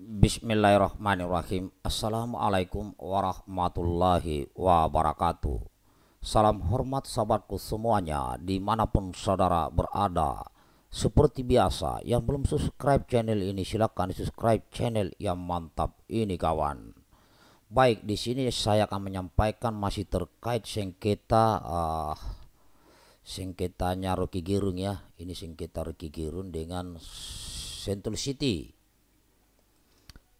Bismillahirrahmanirrahim. Assalamualaikum warahmatullahi wabarakatuh. Salam hormat sahabatku semuanya dimanapun saudara berada. Seperti biasa, yang belum subscribe channel ini silahkan subscribe channel yang mantap ini kawan. Baik, di sini saya akan menyampaikan masih terkait sengketa uh, sengketanya Rocky Girung ya. Ini sengketa Rocky Girung dengan Central City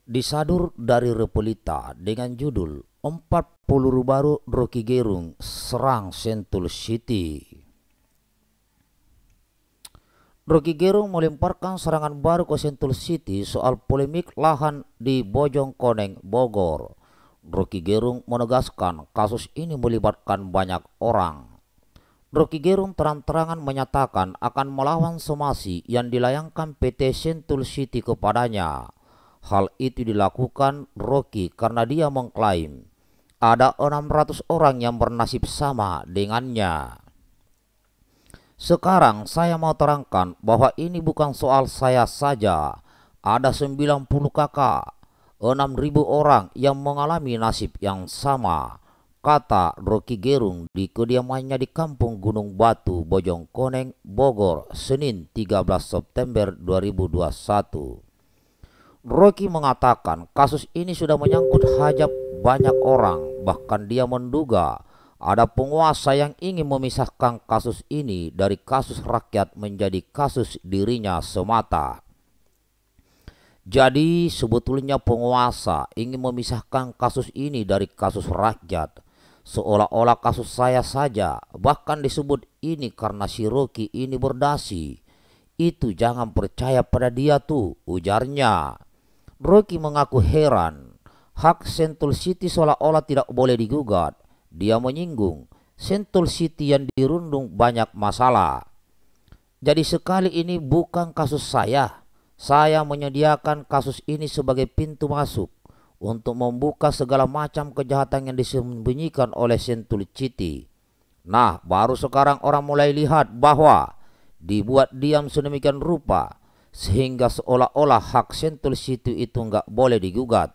disadur dari Repelita dengan judul 40 baru Rocky Gerung serang Sentul City. Rocky Gerung melemparkan serangan baru ke Sentul City soal polemik lahan di Bojong Koneng, Bogor. Rocky Gerung menegaskan kasus ini melibatkan banyak orang. Rocky Gerung terang-terangan menyatakan akan melawan somasi yang dilayangkan PT Sentul City kepadanya. Hal itu dilakukan Rocky karena dia mengklaim ada 600 orang yang bernasib sama dengannya. Sekarang saya mau terangkan bahwa ini bukan soal saya saja. Ada 90 kakak, 6000 orang yang mengalami nasib yang sama, kata Rocky Gerung di kediamannya di Kampung Gunung Batu, Bojongkoneng, Bogor, Senin 13 September 2021. Rocky mengatakan kasus ini sudah menyangkut hajat banyak orang, bahkan dia menduga ada penguasa yang ingin memisahkan kasus ini dari kasus rakyat menjadi kasus dirinya semata. Jadi sebetulnya penguasa ingin memisahkan kasus ini dari kasus rakyat. Seolah-olah kasus saya saja, bahkan disebut ini karena si Rocky ini berdasi. Itu jangan percaya pada dia tuh, ujarnya. Rocky mengaku heran. Hak Sentul City seolah-olah tidak boleh digugat. Dia menyinggung, Sentul City yang dirundung banyak masalah. Jadi sekali ini bukan kasus saya. Saya menyediakan kasus ini sebagai pintu masuk untuk membuka segala macam kejahatan yang disembunyikan oleh Sentul City. Nah, baru sekarang orang mulai lihat bahwa dibuat diam sedemikian rupa sehingga seolah-olah hak Sentul City itu nggak boleh digugat.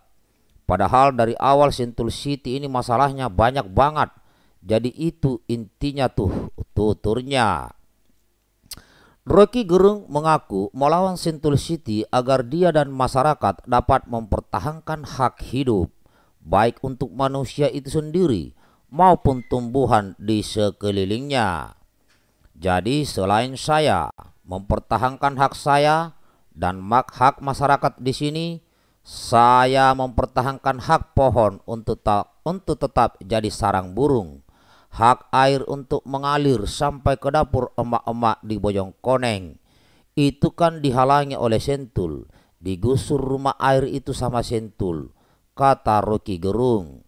Padahal dari awal Sentul City ini masalahnya banyak banget. Jadi itu intinya tuh tuturnya. Rocky Gerung mengaku melawan Sentul City agar dia dan masyarakat dapat mempertahankan hak hidup baik untuk manusia itu sendiri maupun tumbuhan di sekelilingnya. Jadi selain saya, mempertahankan hak saya dan hak masyarakat di sini. Saya mempertahankan hak pohon untuk tak untuk tetap jadi sarang burung, hak air untuk mengalir sampai ke dapur emak-emak di Bojong Koneng. Itu kan dihalangi oleh sentul, digusur rumah air itu sama sentul, kata Rocky Gerung.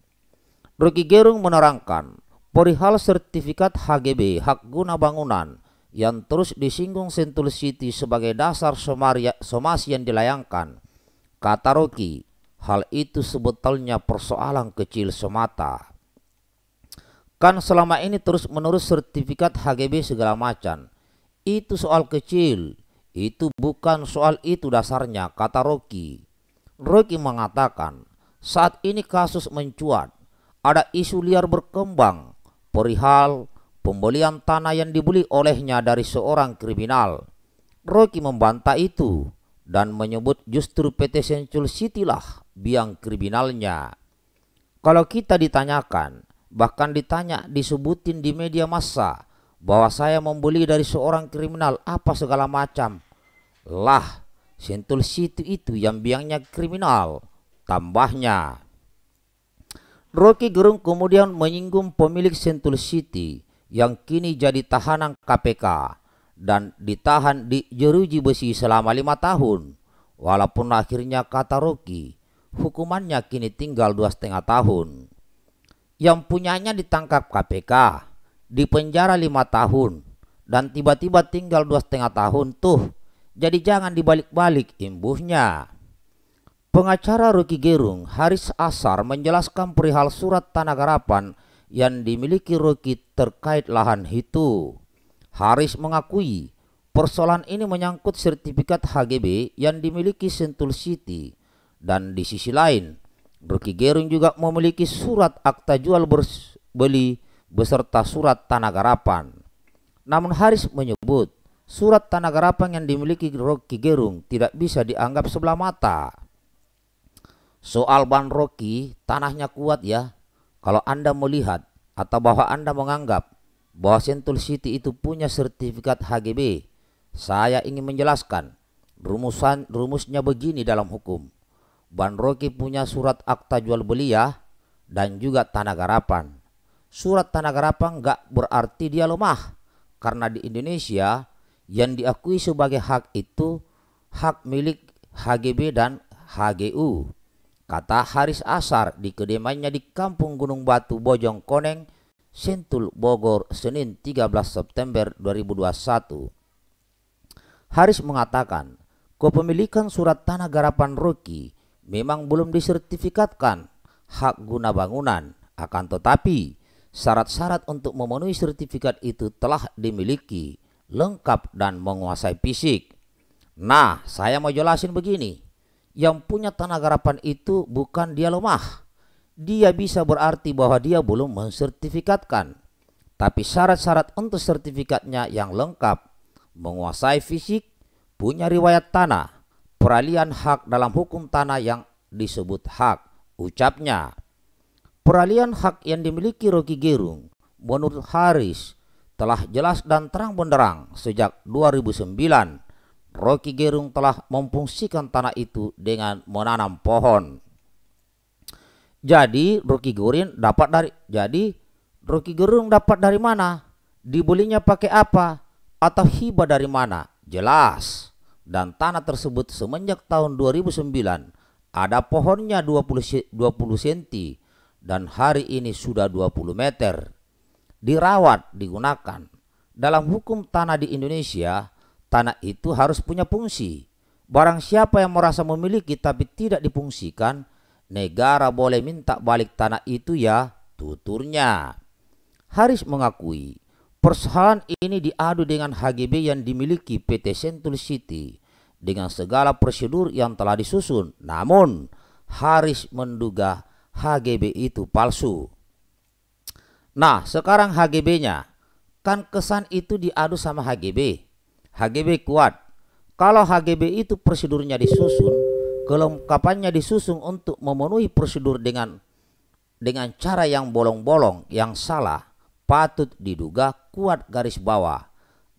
Rocky Gerung menerangkan, perihal sertifikat HGB, hak guna bangunan, yang terus disinggung Sentul City sebagai dasar somaria, somasi yang dilayangkan. Kata Rocky, hal itu sebetulnya persoalan kecil semata. Kan selama ini terus-menerus sertifikat HGB segala macam. Itu soal kecil, itu bukan soal itu dasarnya, kata Rocky. Rocky mengatakan, saat ini kasus mencuat, ada isu liar berkembang, perihal pembelian tanah yang dibeli olehnya dari seorang kriminal. Rocky membantah itu dan menyebut justru PT Sencul City lah biang kriminalnya. Kalau kita ditanyakan, bahkan ditanya disebutin di media massa bahwa saya membeli dari seorang kriminal apa segala macam. Lah, Sentul City itu yang biangnya kriminal, tambahnya. Rocky Gerung kemudian menyinggung pemilik Sentul City yang kini jadi tahanan KPK dan ditahan di jeruji besi selama lima tahun. Walaupun akhirnya kata Rocky, hukumannya kini tinggal dua setengah tahun. Yang punyanya ditangkap KPK, dipenjara lima tahun, dan tiba-tiba tinggal dua setengah tahun tuh. Jadi jangan dibalik-balik imbuhnya. Pengacara Rocky Gerung Haris Asar menjelaskan perihal surat tanah garapan yang dimiliki Rocky terkait lahan itu. Haris mengakui persoalan ini menyangkut sertifikat HGB yang dimiliki Sentul City dan di sisi lain Rocky Gerung juga memiliki surat akta jual beli beserta surat tanah garapan. Namun Haris menyebut surat tanah garapan yang dimiliki Rocky Gerung tidak bisa dianggap sebelah mata. Soal ban Rocky, tanahnya kuat ya, kalau Anda melihat atau bahwa Anda menganggap bahwa Sentul City itu punya sertifikat HGB, saya ingin menjelaskan rumusan rumusnya begini dalam hukum. Ban Rocky punya surat akta jual beli ya dan juga tanah garapan. Surat tanah garapan nggak berarti dia lemah karena di Indonesia yang diakui sebagai hak itu hak milik HGB dan HGU. Kata Haris Asar di kediamannya di Kampung Gunung Batu Bojong Koneng, Sentul, Bogor, Senin 13 September 2021. Haris mengatakan, kepemilikan surat tanah garapan Rocky memang belum disertifikatkan hak guna bangunan. Akan tetapi, syarat-syarat untuk memenuhi sertifikat itu telah dimiliki, lengkap dan menguasai fisik. Nah, saya mau jelasin begini yang punya tanah garapan itu bukan dia lemah. Dia bisa berarti bahwa dia belum mensertifikatkan. Tapi syarat-syarat untuk sertifikatnya yang lengkap, menguasai fisik, punya riwayat tanah, peralihan hak dalam hukum tanah yang disebut hak, ucapnya. Peralihan hak yang dimiliki Rocky Gerung menurut Haris telah jelas dan terang benderang sejak 2009 Rocky Gerung telah memfungsikan tanah itu dengan menanam pohon. Jadi Rocky Gerung dapat dari jadi Rocky Gerung dapat dari mana? Dibelinya pakai apa? Atau hibah dari mana? Jelas. Dan tanah tersebut semenjak tahun 2009 ada pohonnya 20 20 cm dan hari ini sudah 20 meter. Dirawat, digunakan. Dalam hukum tanah di Indonesia, tanah itu harus punya fungsi. Barang siapa yang merasa memiliki tapi tidak dipungsikan, negara boleh minta balik tanah itu ya tuturnya. Haris mengakui persoalan ini diadu dengan HGB yang dimiliki PT Sentul City dengan segala prosedur yang telah disusun. Namun Haris menduga HGB itu palsu. Nah sekarang HGB-nya kan kesan itu diadu sama HGB HGB kuat. Kalau HGB itu prosedurnya disusun, kelengkapannya disusun untuk memenuhi prosedur dengan dengan cara yang bolong-bolong, yang salah, patut diduga kuat garis bawah.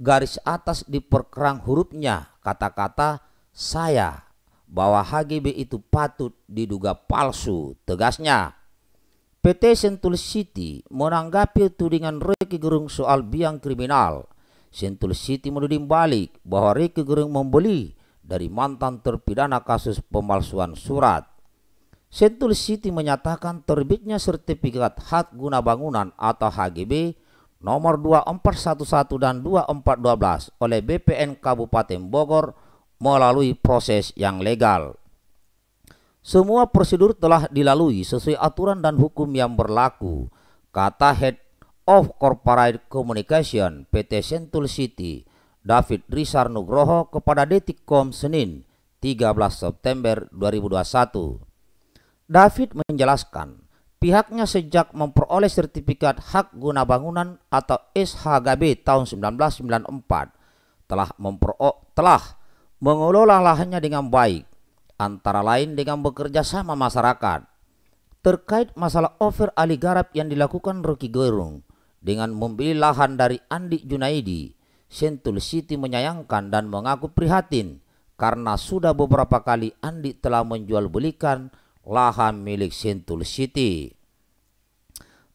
Garis atas diperkerang hurufnya, kata-kata saya bahwa HGB itu patut diduga palsu. Tegasnya, PT Sentul City menanggapi tudingan Reki Gerung soal biang kriminal Sentul City menuding balik bahwa Ricky Gerung membeli dari mantan terpidana kasus pemalsuan surat. Sentul City menyatakan terbitnya sertifikat hak guna bangunan atau HGB nomor 2411 dan 2412 oleh BPN Kabupaten Bogor melalui proses yang legal. Semua prosedur telah dilalui sesuai aturan dan hukum yang berlaku, kata Head of Corporate Communication PT Sentul City David Risar Nugroho kepada Detikcom Senin 13 September 2021. David menjelaskan pihaknya sejak memperoleh sertifikat hak guna bangunan atau SHGB tahun 1994 telah mempero telah mengelola lahannya dengan baik antara lain dengan bekerja sama masyarakat terkait masalah over aligarap yang dilakukan Rocky Gerung dengan membeli lahan dari Andi Junaidi, Sentul City menyayangkan dan mengaku prihatin karena sudah beberapa kali Andi telah menjual belikan lahan milik Sentul City.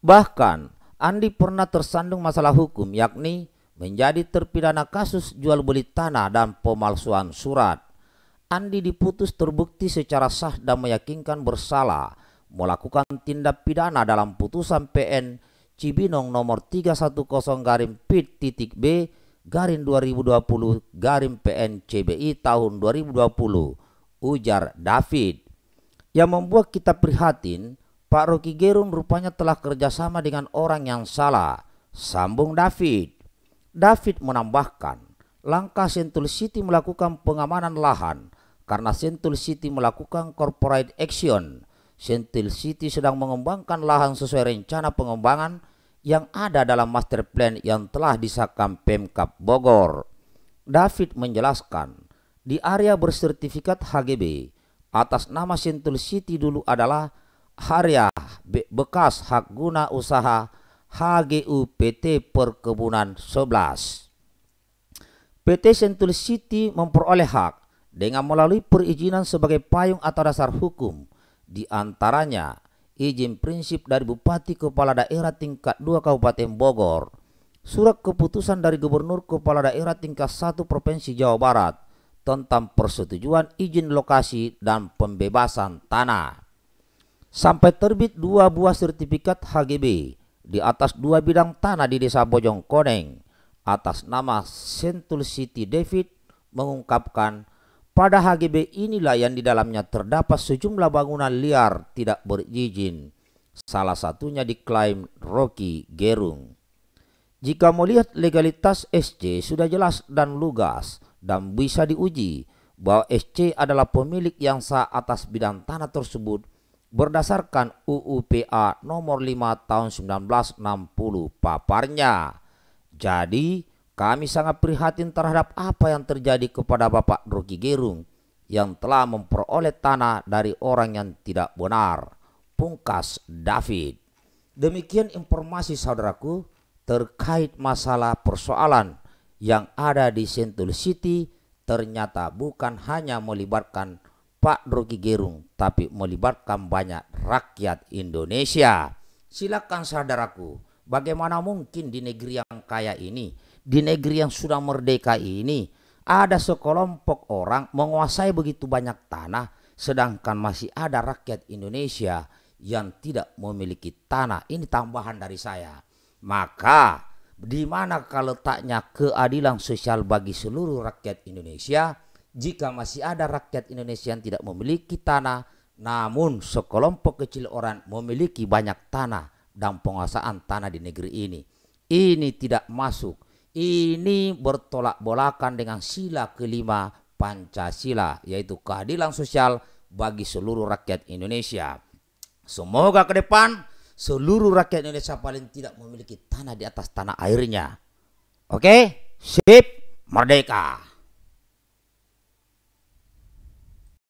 Bahkan Andi pernah tersandung masalah hukum yakni menjadi terpidana kasus jual beli tanah dan pemalsuan surat. Andi diputus terbukti secara sah dan meyakinkan bersalah melakukan tindak pidana dalam putusan PN Cibinong nomor 310 garim pit titik B garim 2020 garim PN CBI tahun 2020 ujar David. Yang membuat kita prihatin Pak Rocky Gerung rupanya telah kerjasama dengan orang yang salah sambung David. David menambahkan langkah Sentul City melakukan pengamanan lahan karena Sentul City melakukan corporate action Sentil City sedang mengembangkan lahan sesuai rencana pengembangan yang ada dalam master plan yang telah disahkan Pemkap Bogor. David menjelaskan, di area bersertifikat HGB atas nama Sentul City dulu adalah area bekas hak guna usaha HGU PT Perkebunan 11. PT Sentul City memperoleh hak dengan melalui perizinan sebagai payung atau dasar hukum di antaranya, izin prinsip dari Bupati Kepala Daerah tingkat 2 Kabupaten Bogor, surat keputusan dari Gubernur Kepala Daerah tingkat 1 Provinsi Jawa Barat tentang persetujuan izin lokasi dan pembebasan tanah. Sampai terbit dua buah sertifikat HGB di atas dua bidang tanah di Desa bojong Bojongkoneng atas nama Sentul City David mengungkapkan pada HGB inilah yang di dalamnya terdapat sejumlah bangunan liar tidak berizin. Salah satunya diklaim Rocky Gerung. Jika melihat legalitas SC sudah jelas dan lugas dan bisa diuji bahwa SC adalah pemilik yang sah atas bidang tanah tersebut berdasarkan UUPA nomor 5 tahun 1960 paparnya. Jadi, kami sangat prihatin terhadap apa yang terjadi kepada Bapak Rocky Gerung yang telah memperoleh tanah dari orang yang tidak benar. Pungkas David. Demikian informasi saudaraku terkait masalah persoalan yang ada di Sentul City ternyata bukan hanya melibatkan Pak Rocky Gerung tapi melibatkan banyak rakyat Indonesia. Silakan saudaraku, bagaimana mungkin di negeri yang kaya ini di negeri yang sudah merdeka ini ada sekelompok orang menguasai begitu banyak tanah sedangkan masih ada rakyat Indonesia yang tidak memiliki tanah. Ini tambahan dari saya. Maka di mana kalau taknya keadilan sosial bagi seluruh rakyat Indonesia jika masih ada rakyat Indonesia yang tidak memiliki tanah namun sekelompok kecil orang memiliki banyak tanah dan penguasaan tanah di negeri ini. Ini tidak masuk ini bertolak bolakan dengan sila kelima Pancasila yaitu keadilan sosial bagi seluruh rakyat Indonesia. Semoga ke depan seluruh rakyat Indonesia paling tidak memiliki tanah di atas tanah airnya. Oke, sip, merdeka.